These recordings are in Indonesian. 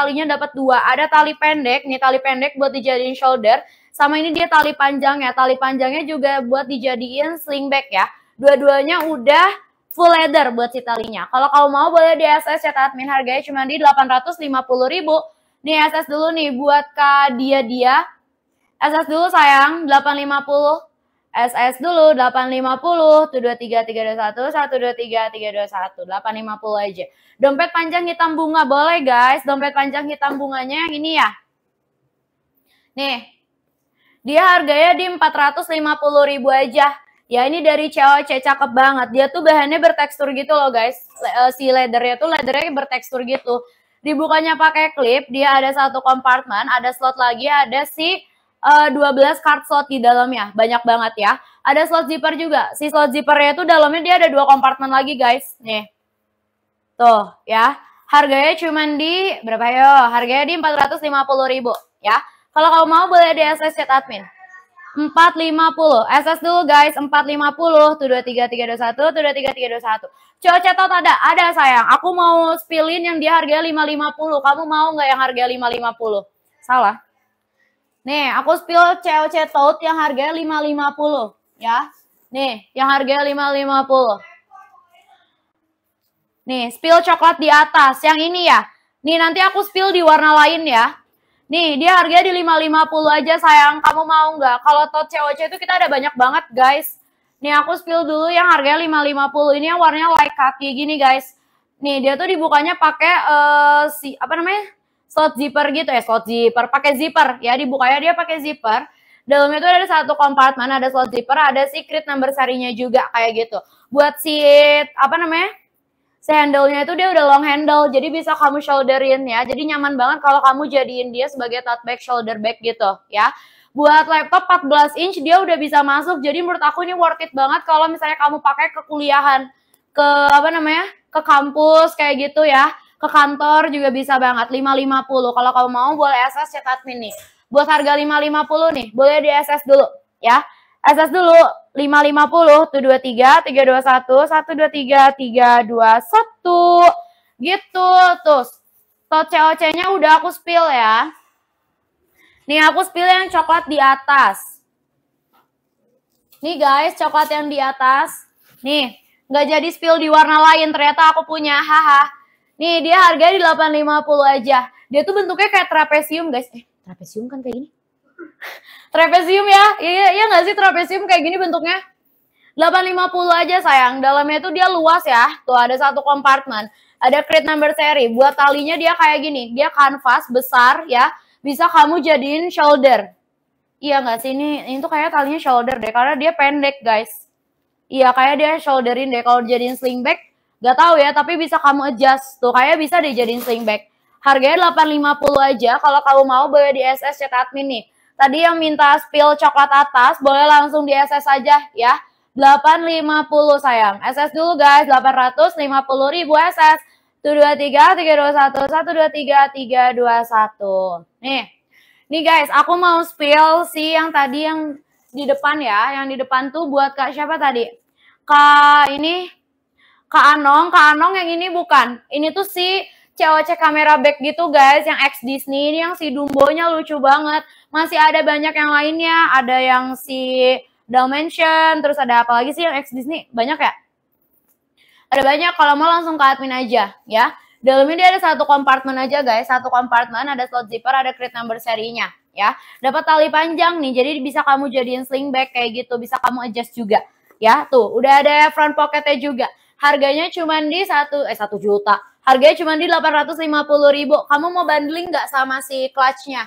talinya dapat dua. Ada tali pendek, nih tali pendek buat dijadiin shoulder. Sama ini dia tali panjang ya. Tali panjangnya juga buat dijadiin sling bag ya. Dua-duanya udah full leather buat si talinya. Kalau kamu mau boleh di SS ya admin harganya cuma di 850 ribu. Nih SS dulu nih buat Kak Dia Dia. SS dulu sayang 850 SS dulu 850 723 321 123 321 850 aja. Dompet panjang hitam bunga boleh guys. Dompet panjang hitam bunganya yang ini ya. Nih. Dia harganya di 450.000 aja. Ya ini dari COC cakep banget. Dia tuh bahannya bertekstur gitu loh guys. Eh, si leathernya tuh leathernya bertekstur gitu. Dibukanya pakai klip, dia ada satu kompartemen, ada slot lagi, ada si uh, eh, 12 card slot di dalamnya, banyak banget ya. Ada slot zipper juga. Si slot zippernya itu dalamnya dia ada dua kompartemen lagi guys, nih. Tuh ya, harganya cuma di berapa yo? Ya? Harganya di 450 ribu ya. Kalau kamu mau boleh di SS chat admin. 450. SS dulu guys, 450 dua satu Coba catat ada, ada sayang. Aku mau spillin yang dia harganya 550. Kamu mau nggak yang harganya 550? Salah. Nih, aku spill COC Toad yang harganya 550 ya. Nih, yang harganya 550. Nih, spill coklat di atas. Yang ini ya. Nih, nanti aku spill di warna lain ya. Nih, dia harganya di 550 aja sayang. Kamu mau nggak? Kalau Toad COC itu kita ada banyak banget guys. Nih, aku spill dulu yang harganya 550. Ini yang warnanya light kaki gini guys. Nih, dia tuh dibukanya pakai uh, si apa namanya? slot zipper gitu ya, slot zipper, pakai zipper ya, dibukanya dia pakai zipper. Dalamnya itu ada satu kompartemen, ada slot zipper, ada secret number serinya juga kayak gitu. Buat si apa namanya? Si handle-nya itu dia udah long handle, jadi bisa kamu shoulderin ya. Jadi nyaman banget kalau kamu jadiin dia sebagai tote bag, shoulder bag gitu ya. Buat laptop 14 inch dia udah bisa masuk. Jadi menurut aku ini worth it banget kalau misalnya kamu pakai ke kuliahan, ke apa namanya? ke kampus kayak gitu ya ke kantor juga bisa banget 550 kalau kamu mau boleh SS chat admin nih buat harga 550 nih boleh di SS dulu ya SS dulu 550 723 321 123 321 gitu terus tot COC-nya udah aku spill ya nih aku spill yang coklat di atas nih guys coklat yang di atas nih nggak jadi spill di warna lain ternyata aku punya haha Nih, dia harganya di 850 aja. Dia tuh bentuknya kayak trapesium, guys. Eh, trapesium kan kayak gini? trapesium ya? Iya, iya, iya nggak sih trapesium kayak gini bentuknya? 850 aja sayang. Dalamnya tuh dia luas ya. Tuh ada satu kompartemen. Ada crate number seri. Buat talinya dia kayak gini. Dia kanvas besar ya. Bisa kamu jadiin shoulder. Iya nggak sih ini ini tuh kayak talinya shoulder deh karena dia pendek guys. Iya kayak dia shoulderin deh kalau jadiin sling bag Gak tahu ya, tapi bisa kamu adjust. Tuh kayak bisa dijadiin sling bag. Harganya 850 aja. Kalau kamu mau boleh di SS chat admin nih. Tadi yang minta spill coklat atas, boleh langsung di SS aja ya. 850 sayang. SS dulu guys, 850 ribu SS. 123 321 123 321. Nih. Nih guys, aku mau spill sih yang tadi yang di depan ya, yang di depan tuh buat Kak siapa tadi? Kak ini Kak Anong, Kak Anong yang ini bukan. Ini tuh si COC kamera back gitu guys, yang ex Disney ini yang si Dumbo-nya lucu banget. Masih ada banyak yang lainnya, ada yang si Dimension. terus ada apa lagi sih yang ex Disney? Banyak ya? Ada banyak, kalau mau langsung ke admin aja ya. Dalamnya dia ada satu kompartmen aja guys, satu kompartmen ada slot zipper, ada crate number serinya ya. Dapat tali panjang nih, jadi bisa kamu jadiin sling bag kayak gitu, bisa kamu adjust juga ya. Tuh, udah ada front pocketnya juga. Harganya cuma di satu eh satu juta. Harganya cuma di 850 ribu. Kamu mau bundling nggak sama si clutchnya?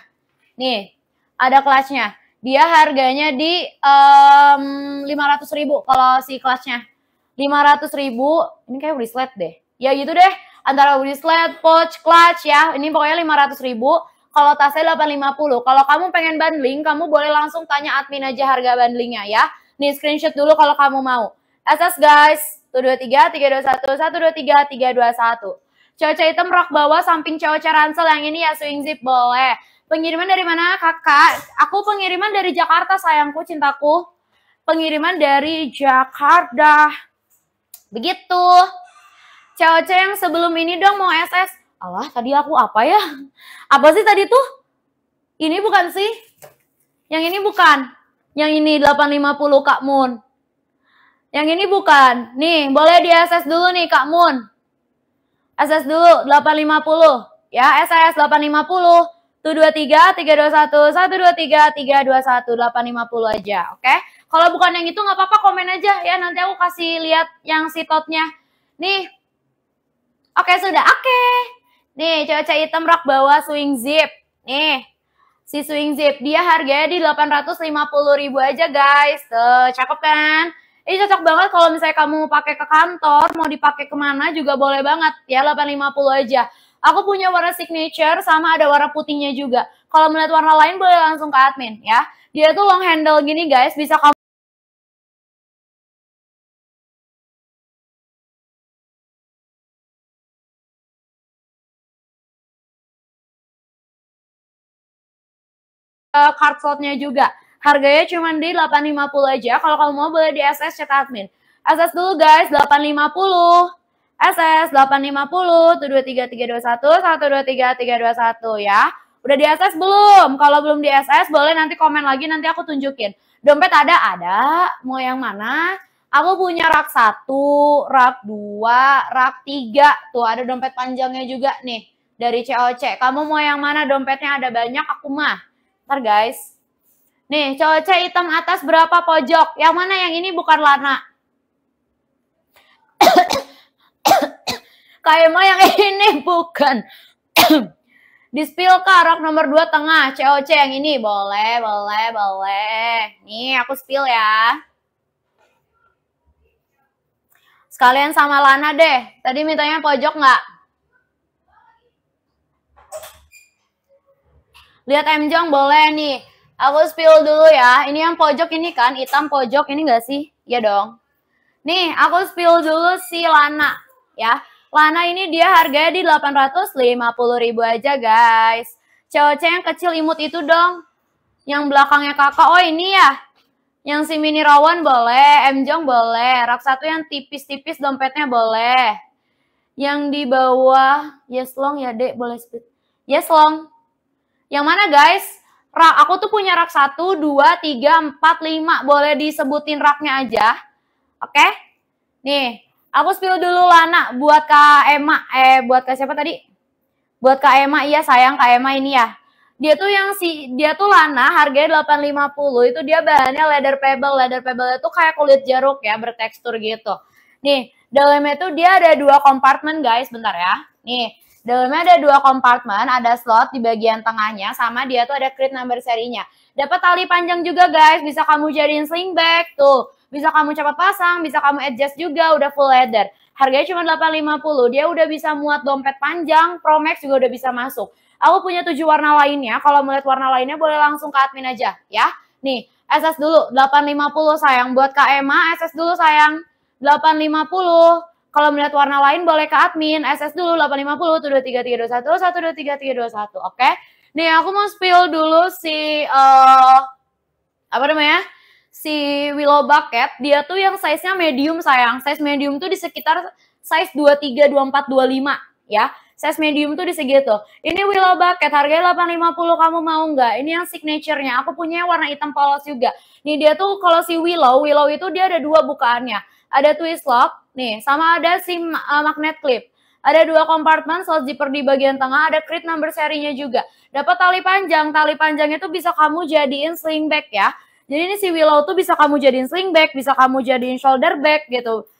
Nih, ada clutchnya. Dia harganya di um, 500 ribu kalau si clutchnya. 500 ribu, ini kayak wristlet deh. Ya gitu deh, antara wristlet, pouch, clutch ya. Ini pokoknya 500 ribu kalau tasnya 850. Kalau kamu pengen bundling, kamu boleh langsung tanya admin aja harga bundlingnya ya. Nih screenshot dulu kalau kamu mau. SS guys. 123, 321, 123, 321. cewek hitam rok bawah samping cewek ransel yang ini ya swing zip boleh. Pengiriman dari mana kakak? Aku pengiriman dari Jakarta sayangku cintaku. Pengiriman dari Jakarta. Begitu. cewek-cewek yang sebelum ini dong mau SS. Allah tadi aku apa ya? Apa sih tadi tuh? Ini bukan sih? Yang ini bukan. Yang ini 850 Kak moon yang ini bukan. Nih, boleh di SS dulu nih Kak Mun. SS dulu 850. Ya, SS 850. 123 321 123 321 850 aja, oke? Okay? Kalau bukan yang itu nggak apa-apa komen aja ya nanti aku kasih lihat yang si totnya. Nih. Oke, okay, sudah. Oke. Okay. Nih, cewek-cewek hitam rak bawah swing zip. Nih. Si swing zip dia harganya di 850.000 aja, guys. Tuh, cakep kan? Ini cocok banget kalau misalnya kamu pakai ke kantor, mau dipakai kemana juga boleh banget ya 850 aja. Aku punya warna signature sama ada warna putihnya juga. Kalau melihat warna lain boleh langsung ke admin ya. Dia tuh long handle gini guys, bisa kamu card slotnya juga. Harganya cuma di 850 aja. Kalau kamu mau boleh di SS chat admin. SS dulu guys, 850. SS 850 123321 123321 ya. Udah di SS belum? Kalau belum di SS boleh nanti komen lagi nanti aku tunjukin. Dompet ada? Ada. Mau yang mana? Aku punya rak 1, rak 2, rak 3. Tuh ada dompet panjangnya juga nih dari COC. Kamu mau yang mana dompetnya ada banyak aku mah. Ntar guys. Nih, coce hitam atas berapa pojok? Yang mana yang ini bukan lana? Kaima yang ini bukan. Dispil karok nomor 2 tengah, COC yang ini. Boleh, boleh, boleh. Nih, aku spill ya. Sekalian sama Lana deh. Tadi mintanya pojok nggak? Lihat M boleh nih. Aku spill dulu ya. Ini yang pojok ini kan, hitam pojok ini enggak sih? Ya dong. Nih, aku spill dulu si Lana ya. Lana ini dia harganya di 850.000 aja, guys. Cewek-cewek yang kecil imut itu dong. Yang belakangnya kakak, oh ini ya. Yang si mini rawon boleh, Jong boleh, rak satu yang tipis-tipis dompetnya boleh. Yang di bawah, yes long ya dek, boleh split. Yes long. Yang mana guys? Rak, aku tuh punya rak 1, 2, 3, 4, 5. Boleh disebutin raknya aja. Oke? Nih, aku spill dulu Lana buat Kak Emma, Eh, buat Kak siapa tadi? Buat Kak Emma, iya sayang Kak Emma ini ya. Dia tuh yang si dia tuh Lana harganya 850 itu dia bahannya leather pebble. Leather pebble itu kayak kulit jeruk ya, bertekstur gitu. Nih, dalamnya tuh dia ada dua kompartemen guys, bentar ya. Nih, Dalamnya ada dua kompartemen, ada slot di bagian tengahnya, sama dia tuh ada crate number serinya. Dapat tali panjang juga guys, bisa kamu jadiin sling bag, tuh. Bisa kamu cepat pasang, bisa kamu adjust juga, udah full leather. Harganya cuma 850, dia udah bisa muat dompet panjang, Pro Max juga udah bisa masuk. Aku punya tujuh warna lainnya, kalau melihat warna lainnya boleh langsung ke admin aja, ya. Nih, SS dulu, 850 sayang. Buat Kak Emma, SS dulu sayang, 850. Kalau melihat warna lain boleh ke admin SS dulu 850 123321 123321, oke? Okay? Nih, aku mau spill dulu si uh, apa namanya? Si Willow Bucket, dia tuh yang size-nya medium sayang. Size medium tuh di sekitar size 23, 24, 25 ya. Size medium tuh di segitu. Ini Willow Bucket, harganya 850 kamu mau nggak? Ini yang signature nya. Aku punya warna hitam polos juga. Nih dia tuh kalau si Willow, Willow itu dia ada dua bukaannya. Ada twist lock, Nih, sama ada SIM uh, eh, magnet clip. Ada dua kompartemen, slot zipper di bagian tengah, ada crate number serinya juga. Dapat tali panjang, tali panjangnya itu bisa kamu jadiin sling bag ya. Jadi ini si Willow tuh bisa kamu jadiin sling bag, bisa kamu jadiin shoulder bag gitu.